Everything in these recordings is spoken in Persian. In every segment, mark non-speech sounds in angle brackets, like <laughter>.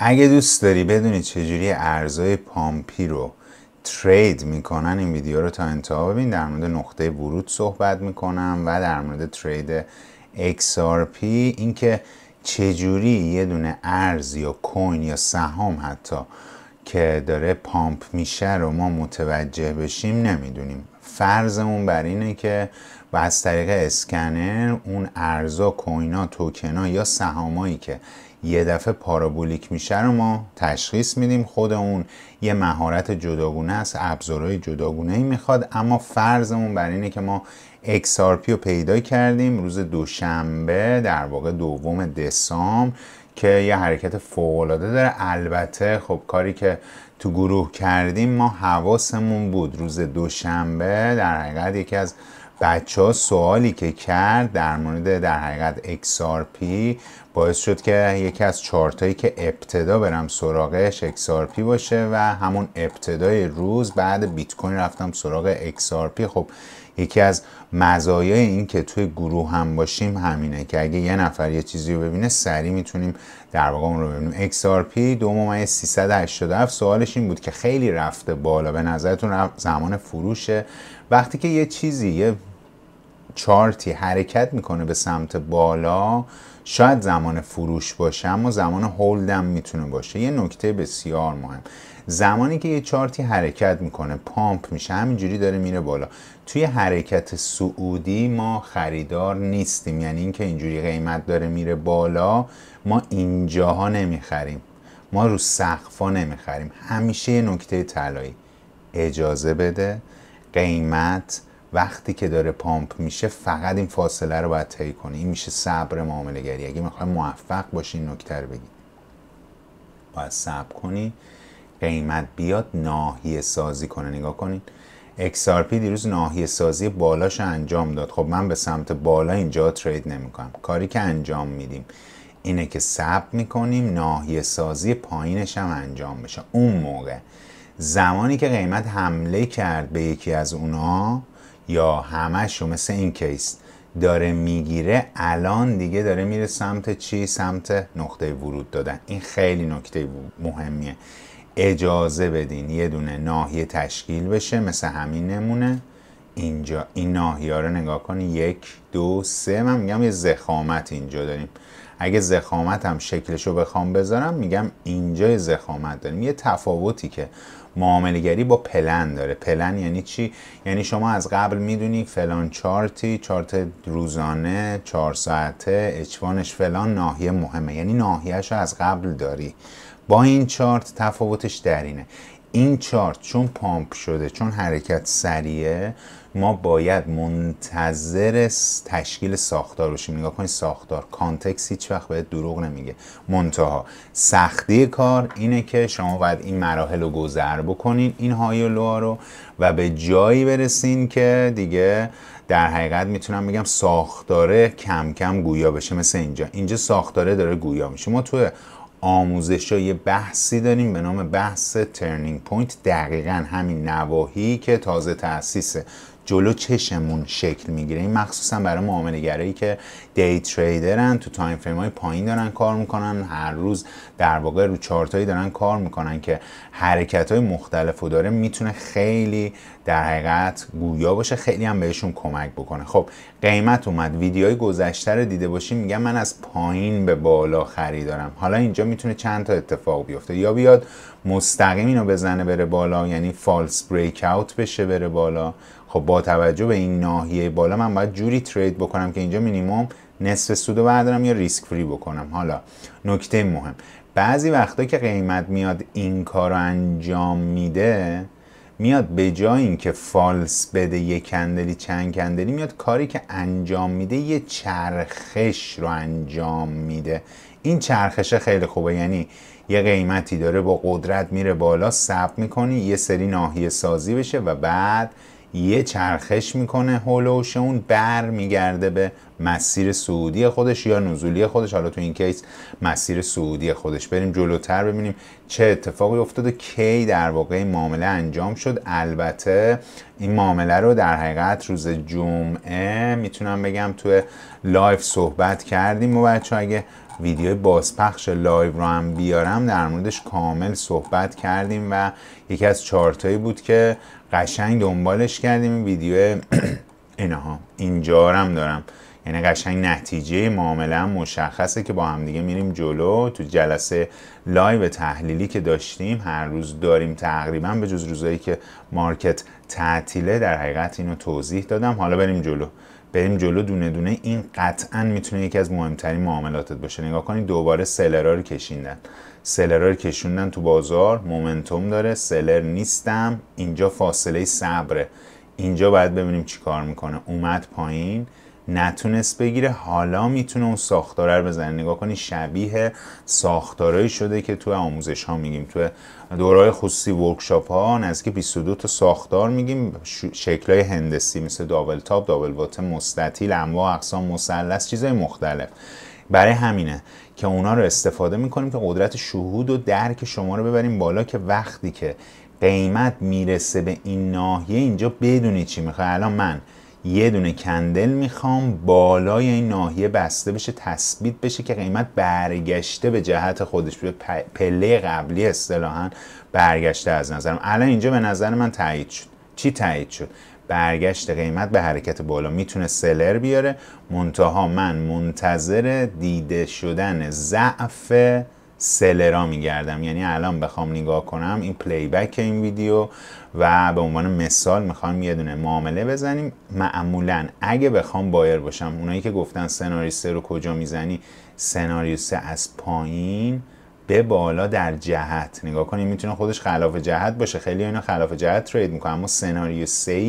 اگه دوست داری بدونی چجوری ارزای پامپی رو ترید میکنن این ویدیو رو تا انتها ببین در مورد نقطه ورود صحبت میکنم و در مورد ترید XRP اینکه چجوری یه دونه ارز یا کوین یا سهام حتی که داره پامپ میشه رو ما متوجه بشیم نمیدونیم فرضمون بر اینه که و از طریق اسکنر اون ارزا کوینا توکنا یا سهامایی که یه دفعه پارابولیک میشه رو ما تشخیص میدیم خود اون یه مهارت جداگونه است ابزارهای جداگونه ای میخواد اما فرضمون بر اینه که ما XRP رو پیدا کردیم روز دوشنبه در واقع دوم دسامبر که یه حرکت فوقالعاده داره البته خب کاری که تو گروه کردیم ما حواسمون بود روز دوشنبه در حقیقت یکی از بچه ها سوالی که کرد در مورد در حقیقت XRP باعث شد که یکی از چارتایی که ابتدا برم سراغش XRP باشه و همون ابتدای روز بعد بیت کوین رفتم سراغ XRP خب یکی از مزایای این که توی گروه هم باشیم همینه که اگه یه نفر یه چیزی رو ببینه سریع میتونیم در واقع اون رو ببینیم XRP دو ممیز 387 سوالش این بود که خیلی رفته بالا به نظرتون زمان فروشه وقتی که یه چیزی یه چارتی حرکت میکنه به سمت بالا شاید زمان فروش باشه اما زمان هم میتونه باشه یه نکته بسیار مهم زمانی که یه چارتی حرکت میکنه پامپ میشه همینجوری داره میره بالا توی حرکت سعودی ما خریدار نیستیم یعنی اینکه اینجوری قیمت داره میره بالا ما اینجاها نمیخریم ما رو سقفا نمیخریم همیشه یه نکته طلایی اجازه بده قیمت وقتی که داره پامپ میشه فقط این فاصله رو باید طی کنی این میشه صبر معامله گری اگه میخوای موفق باشی این نکته رو بگی باید صبر کنی قیمت بیاد ناحیه سازی کنه نگاه کنین XRP دیروز ناحیه سازی بالاش انجام داد خب من به سمت بالا اینجا ترید نمیکنم کاری که انجام میدیم اینه که صبر میکنیم ناحیه سازی پایینش هم انجام بشه اون موقع زمانی که قیمت حمله کرد به یکی از اونها یا همش مثل این کیس داره میگیره الان دیگه داره میره سمت چی سمت نقطه ورود دادن این خیلی نکته مهمیه اجازه بدین یه دونه ناحیه تشکیل بشه مثل همین نمونه اینجا این ناحیه رو نگاه کنی یک دو سه من میگم یه زخامت اینجا داریم اگه زخامت هم شکلش رو بخوام بذارم میگم اینجا یه زخامت داریم یه تفاوتی که معاملگری با پلن داره پلن یعنی چی یعنی شما از قبل میدونی فلان چارتی چارت روزانه چهار ساعته اچوانش فلان ناحیه مهمه یعنی ناحیهش رو از قبل داری با این چارت تفاوتش اینه. این چارت چون پامپ شده چون حرکت سریه. ما باید منتظر تشکیل ساختار باشیم نگاه کنید ساختار کانتکس هیچ وقت بهت دروغ نمیگه منتها سختی کار اینه که شما باید این مراحل رو گذر بکنین این های و رو و به جایی برسین که دیگه در حقیقت میتونم بگم ساختاره کم کم گویا بشه مثل اینجا اینجا ساختاره داره گویا میشه ما تو آموزش یه بحثی داریم به نام بحث ترنینگ پوینت دقیقا همین نواهی که تازه تاسیسه جلو چشمون شکل میگیره این مخصوصا برای معامله که دی تریدرن تو تایم فریم های پایین دارن کار میکنن هر روز در واقع رو چارتایی دارن کار میکنن که حرکت های مختلف رو داره میتونه خیلی در حقیقت گویا باشه خیلی هم بهشون کمک بکنه خب قیمت اومد ویدیوهای گذشته رو دیده باشیم میگم من از پایین به بالا خریدارم حالا اینجا میتونه چند تا اتفاق بیفته یا بیاد مستقیم اینو بزنه بره بالا یعنی فالس بریک اوت بشه بره بالا خب با توجه به این ناحیه بالا من باید جوری ترید بکنم که اینجا مینیمم نصف سودو بردارم یا ریسک فری بکنم حالا نکته مهم بعضی وقتا که قیمت میاد این کار انجام میده میاد به جای اینکه فالس بده یک کندلی چند کندلی میاد کاری که انجام میده یه چرخش رو انجام میده این چرخش خیلی خوبه یعنی یه قیمتی داره با قدرت میره بالا سب میکنی یه سری ناحیه سازی بشه و بعد یه چرخش میکنه هولوش اون بر میگرده به مسیر سعودی خودش یا نزولی خودش حالا تو این کیس مسیر سعودی خودش بریم جلوتر ببینیم چه اتفاقی افتاد کی در واقع این معامله انجام شد البته این معامله رو در حقیقت روز جمعه میتونم بگم توی لایف صحبت کردیم و بچه اگه ویدیو بازپخش لایو رو هم بیارم در موردش کامل صحبت کردیم و یکی از چارتایی بود که قشنگ دنبالش کردیم ویدیو <clears throat> اینها اینجا هم دارم یعنی قشنگ نتیجه معامله هم مشخصه که با هم دیگه میریم جلو تو جلسه لایو تحلیلی که داشتیم هر روز داریم تقریبا به جز روزایی که مارکت تعطیله در حقیقت اینو توضیح دادم حالا بریم جلو بریم جلو دونه دونه این قطعا میتونه یکی از مهمترین معاملاتت باشه نگاه کنید دوباره سلرا رو کشیندن سلرا رو کشوندن تو بازار مومنتوم داره سلر نیستم اینجا فاصله صبره اینجا باید ببینیم چی کار میکنه اومد پایین نتونست بگیره حالا میتونه اون ساختاره رو بزنه نگاه کنی شبیه ساختارهایی شده که تو آموزش ها میگیم تو دورای خصوصی ورکشاپ ها نزدیک 22 تا ساختار میگیم شکل های هندسی مثل دابل تاپ دابل بات مستطیل انواع اقسام مثلث چیزهای مختلف برای همینه که اونا رو استفاده میکنیم که قدرت شهود و درک شما رو ببریم بالا که وقتی که قیمت میرسه به این ناحیه اینجا بدونی چی میخوای من یه دونه کندل میخوام بالای این ناحیه بسته بشه تثبیت بشه که قیمت برگشته به جهت خودش به پله قبلی اصطلاحا برگشته از نظرم الان اینجا به نظر من تایید شد چی تایید شد برگشت قیمت به حرکت بالا میتونه سلر بیاره منتها من منتظر دیده شدن ضعف سلرا میگردم یعنی الان بخوام نگاه کنم این پلی بک این ویدیو و به عنوان مثال میخوام یه دونه معامله بزنیم معمولا اگه بخوام بایر باشم اونایی که گفتن سناریو سه رو کجا میزنی سناریو سه از پایین به بالا در جهت نگاه کنیم میتونه خودش خلاف جهت باشه خیلی اینا خلاف جهت ترید میکنن اما سناریو سه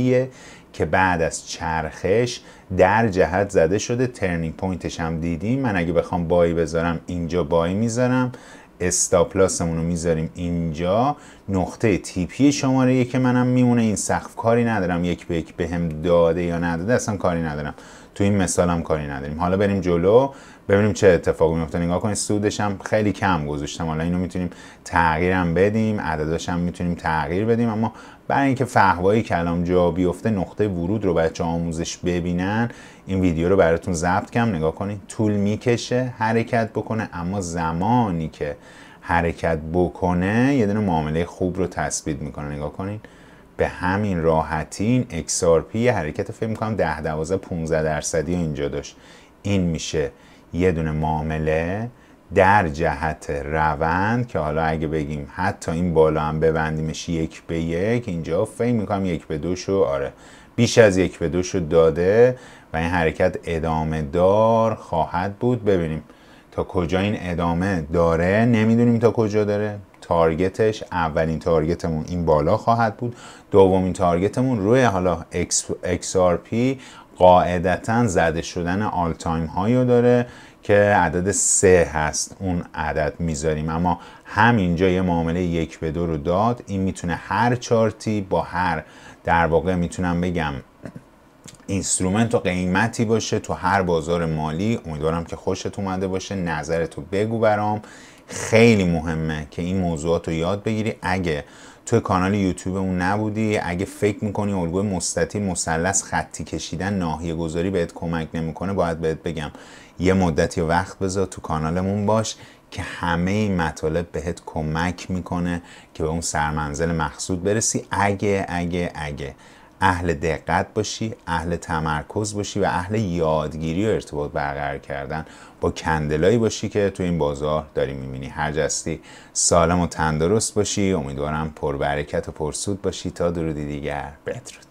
که بعد از چرخش در جهت زده شده ترنینگ پوینتش هم دیدیم من اگه بخوام بای بذارم اینجا بای میذارم استاپلاسمون رو میذاریم اینجا نقطه تیپی شماره که منم میمونه این سقف کاری ندارم یک به یک بهم هم داده یا نداده اصلا کاری ندارم تو این مثال هم کاری نداریم حالا بریم جلو ببینیم چه اتفاقی میفته نگاه کنید سودش هم خیلی کم گذاشتم حالا اینو میتونیم تغییرم بدیم عدداش هم میتونیم تغییر بدیم اما برای اینکه فهوای کلام جا بیفته نقطه ورود رو بچه آموزش ببینن این ویدیو رو براتون ضبط کم نگاه کنید طول میکشه حرکت بکنه اما زمانی که حرکت بکنه یه دونه معامله خوب رو تثبیت میکنه نگاه کنید به همین راحتی این XRP یه حرکت فکر میکنم 10 12 15 درصدی اینجا داشت این میشه یه دونه معامله در جهت روند که حالا اگه بگیم حتی این بالا هم ببندیمش یک به یک اینجا فکر میکنم یک به دو شو آره بیش از یک به دو شو داده و این حرکت ادامه دار خواهد بود ببینیم تا کجا این ادامه داره نمیدونیم تا کجا داره تارگتش اولین تارگتمون این بالا خواهد بود دومین تارگتمون روی حالا XRP قاعدتا زده شدن آل تایم هایی داره که عدد سه هست اون عدد میذاریم اما همینجا یه معامله یک به دو رو داد این میتونه هر چارتی با هر در واقع میتونم بگم اینسترومنت و قیمتی باشه تو هر بازار مالی امیدوارم که خوشت اومده باشه نظرتو بگو برام خیلی مهمه که این موضوعات رو یاد بگیری اگه تو کانال یوتیوب اون نبودی اگه فکر میکنی الگوی مستطیل مثلث خطی کشیدن ناحیه گذاری بهت کمک نمیکنه باید بهت بگم یه مدتی وقت بذار تو کانالمون باش که همه این مطالب بهت کمک میکنه که به اون سرمنزل مقصود برسی اگه اگه اگه اهل دقت باشی اهل تمرکز باشی و اهل یادگیری و ارتباط برقرار کردن با کندلایی باشی که تو این بازار داری میبینی هر جستی سالم و تندرست باشی امیدوارم پربرکت و پرسود باشی تا درودی دیگر بدرود